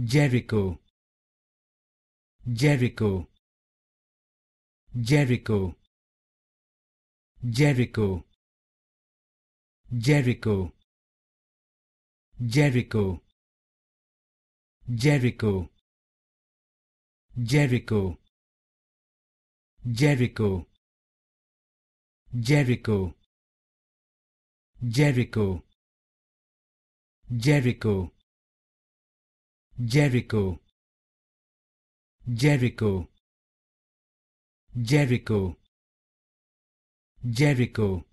Jericho Jericho Jericho Jericho Jericho Jericho Jericho Jericho Jericho Jericho Jericho Jericho Jericho Jericho Jericho Jericho